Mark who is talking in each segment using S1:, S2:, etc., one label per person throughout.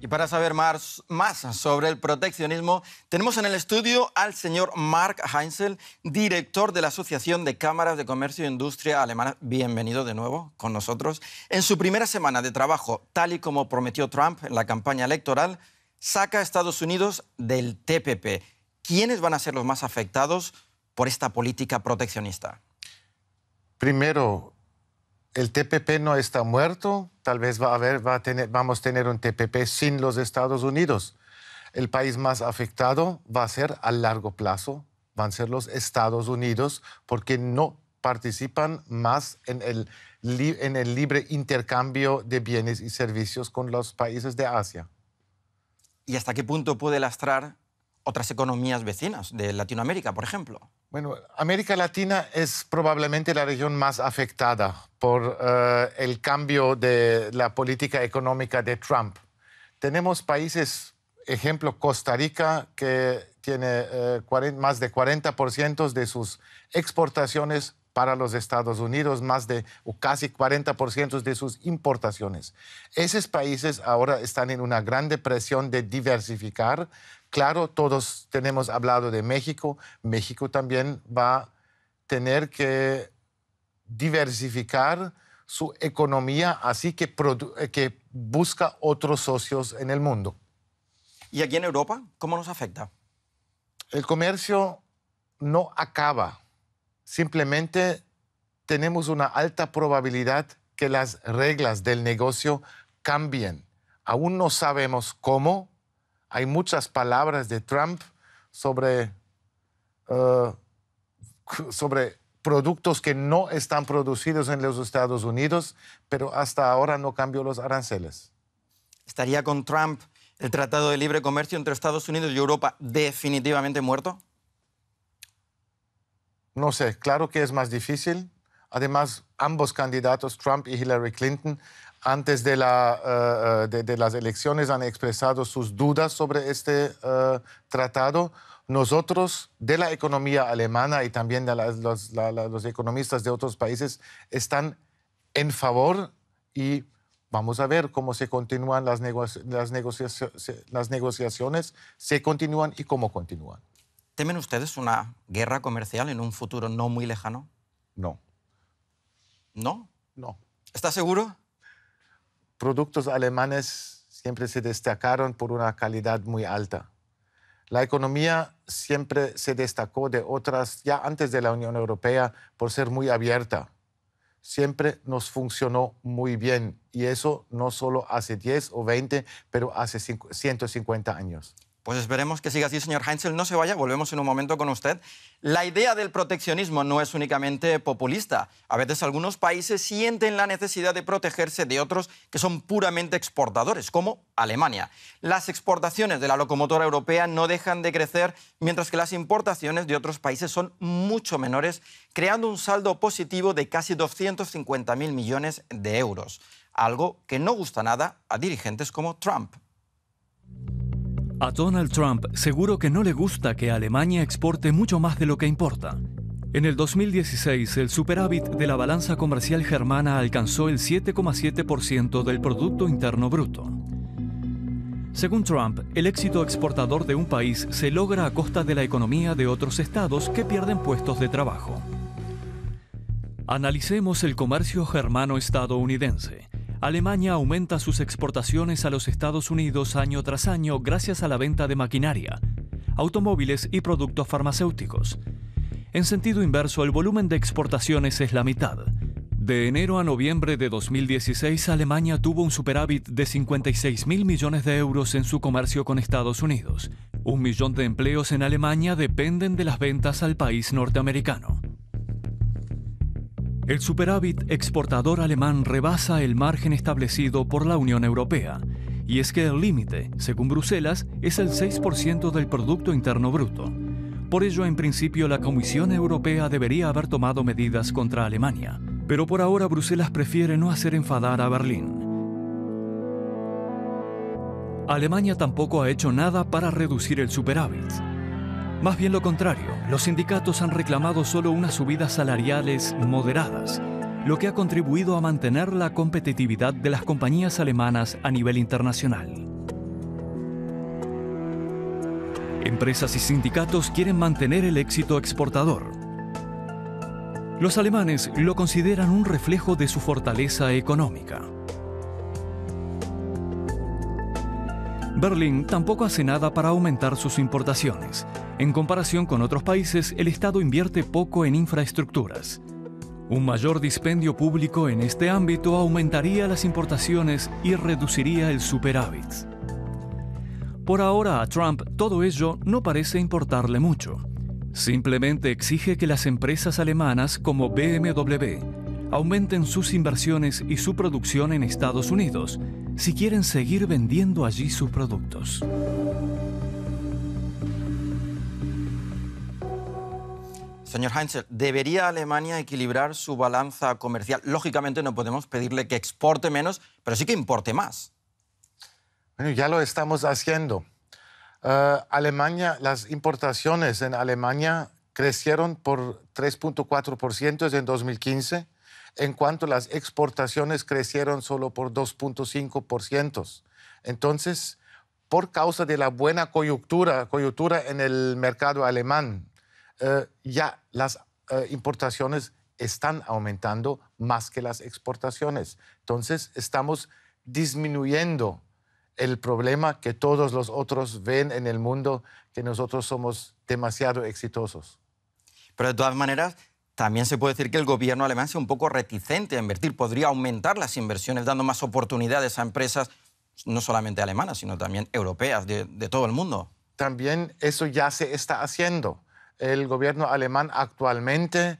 S1: Y para saber más, más, sobre el proteccionismo, tenemos en el estudio al señor Mark Heinzel, director de la Asociación de Cámaras de Comercio e Industria Alemana. Bienvenido de nuevo con nosotros. En su primera semana de trabajo, tal y como prometió Trump en la campaña electoral, saca a Estados Unidos del TPP. ¿Quiénes van a ser los más afectados por esta política proteccionista?
S2: Primero, el TPP no está muerto, tal vez va a haber, vamos a tener un TPP sin los Estados Unidos. El país más afectado va a ser a largo plazo, van a ser los Estados Unidos, porque no participan más en el, en el libre intercambio de bienes y servicios con los
S1: países de Asia. ¿Y hasta qué punto puede lastrar otras economías vecinas de Latinoamérica, por ejemplo? Bueno, América Latina es probablemente la región más
S2: afectada por eh, el cambio de la política económica de Trump. Tenemos países, ejemplo Costa Rica, que tiene eh, más de 40% de sus exportaciones para los Estados Unidos, más de o casi 40% de sus importaciones. Esos países ahora están en una gran depresión de diversificar Claro, todos tenemos hablado de México. México también va a tener que diversificar su economía, así que, eh, que busca otros socios en el mundo. ¿Y aquí en Europa cómo nos afecta? El comercio no acaba. Simplemente tenemos una alta probabilidad que las reglas del negocio cambien. Aún no sabemos cómo, hay muchas palabras de Trump sobre, eh, sobre productos que no están producidos en los Estados Unidos, pero hasta ahora no cambió los aranceles.
S1: ¿Estaría con Trump el Tratado de Libre Comercio entre Estados Unidos y Europa definitivamente muerto?
S2: No sé, claro que es más difícil. Además, ambos candidatos, Trump y Hillary Clinton, antes de, eh, eh, las elecciones han expresado sus dudas sobre este eh, tratado. Nosotros, de la economía alemana y también de los, economistas de otros países, están en favor y vamos a ver cómo se continúan las, las negociaciones, se continúan y cómo continúan.
S1: ¿Temen ustedes una guerra comercial en un futuro no muy lejano? No. No. No. ¿Estás seguro?
S2: Productos alemanes siempre se destacaron por una calidad muy alta. La economía siempre se destacó de otras, ya antes de la Unión Europea, por ser muy abierta. Siempre nos funcionó muy bien y eso no solo hace 10 o 20, pero hace 150 años.
S1: Pues esperemos que siga así, señor Heinzel. No se vaya, volvemos en un momento con usted. La idea del proteccionismo no es únicamente populista. A veces algunos países sienten la necesidad de protegerse de otros que son puramente exportadores, como Alemania. Las exportaciones de la locomotora europea no dejan de crecer, mientras que las importaciones de otros países son mucho menores, creando un saldo positivo de casi 250.000 millones de euros. Algo que no gusta nada a dirigentes como
S3: Trump. A Donald Trump seguro que no le gusta que Alemania exporte mucho más de lo que importa. En el 2016, el superávit de la balanza comercial germana alcanzó el 7,7% del Producto Interno Bruto. Según Trump, el éxito exportador de un país se logra a costa de la economía de otros estados que pierden puestos de trabajo. Analicemos el comercio germano-estadounidense. Alemania aumenta sus exportaciones a los Estados Unidos año tras año gracias a la venta de maquinaria, automóviles y productos farmacéuticos. En sentido inverso, el volumen de exportaciones es la mitad. De enero a noviembre de 2016, Alemania tuvo un superávit de 56 mil millones de euros en su comercio con Estados Unidos. Un millón de empleos en Alemania dependen de las ventas al país norteamericano. El superávit exportador alemán rebasa el margen establecido por la Unión Europea, y es que el límite, según Bruselas, es el 6% del Producto Interno Bruto. Por ello, en principio, la Comisión Europea debería haber tomado medidas contra Alemania, pero por ahora Bruselas prefiere no hacer enfadar a Berlín. Alemania tampoco ha hecho nada para reducir el superávit. Más bien lo contrario, los sindicatos han reclamado solo unas subidas salariales moderadas, lo que ha contribuido a mantener la competitividad de las compañías alemanas a nivel internacional. Empresas y sindicatos quieren mantener el éxito exportador. Los alemanes lo consideran un reflejo de su fortaleza económica. Berlín tampoco hace nada para aumentar sus importaciones, en comparación con otros países, el Estado invierte poco en infraestructuras. Un mayor dispendio público en este ámbito aumentaría las importaciones y reduciría el superávit. Por ahora a Trump todo ello no parece importarle mucho. Simplemente exige que las empresas alemanas como BMW aumenten sus inversiones y su producción en Estados Unidos si quieren seguir vendiendo allí sus productos.
S1: Señor Heinzel, ¿debería Alemania equilibrar su balanza comercial? Lógicamente no podemos pedirle que exporte menos, pero sí que importe más. Bueno, ya lo estamos haciendo. Eh, Alemania, las importaciones
S2: en Alemania crecieron por 3.4% en 2015, en cuanto las exportaciones crecieron solo por 2.5%. Entonces, por causa de la buena coyuntura, coyuntura en el mercado alemán, eh, ya las eh, importaciones están aumentando más que las exportaciones. Entonces, estamos disminuyendo el problema que todos los otros ven en el mundo, que nosotros somos demasiado
S1: exitosos. Pero de todas maneras, también se puede decir que el gobierno alemán es un poco reticente a invertir. Podría aumentar las inversiones, dando más oportunidades a empresas, no solamente alemanas, sino también europeas, de todo el mundo.
S2: También eso ya se está haciendo el gobierno alemán actualmente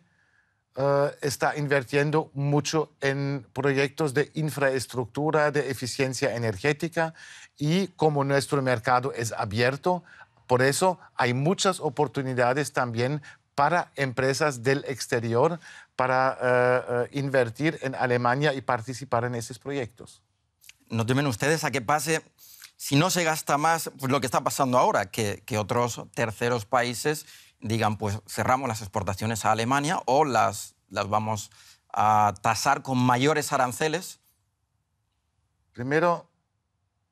S2: eh, está invirtiendo mucho en proyectos de infraestructura, de eficiencia energética y como nuestro mercado es abierto, por eso hay muchas oportunidades también para empresas del exterior para eh, eh,
S1: invertir en Alemania y participar en esos proyectos. No temen ustedes a que pase si no se gasta más pues lo que está pasando ahora, que, que otros terceros países digan, pues cerramos las exportaciones a Alemania o las, las vamos a tasar con mayores aranceles? Primero,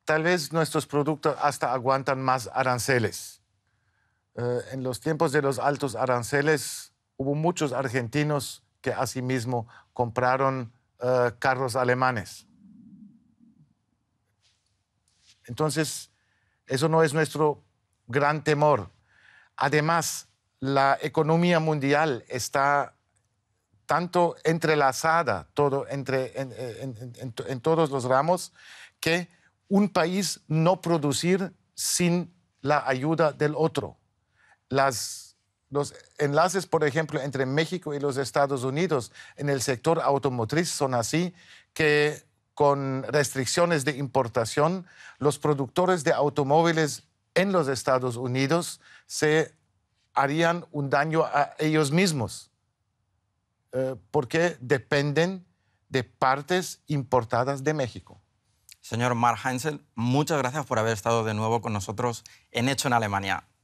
S2: tal vez nuestros productos hasta aguantan más aranceles. Eh, en los tiempos de los altos aranceles hubo muchos argentinos que asimismo compraron eh, carros alemanes. Entonces, eso no es nuestro gran temor. Además, la economía mundial está tanto entrelazada todo, entre, en, todos los ramos que un país no producir sin la ayuda del otro. Las, los enlaces, por ejemplo, entre México y los Estados Unidos en el sector automotriz son así que con restricciones de importación, los productores de automóviles en los Estados Unidos se harían un daño a ellos mismos, eh, porque dependen
S1: de partes importadas de México. Señor Mark Heinzel, muchas
S3: gracias por haber estado de nuevo con nosotros en Hecho en Alemania.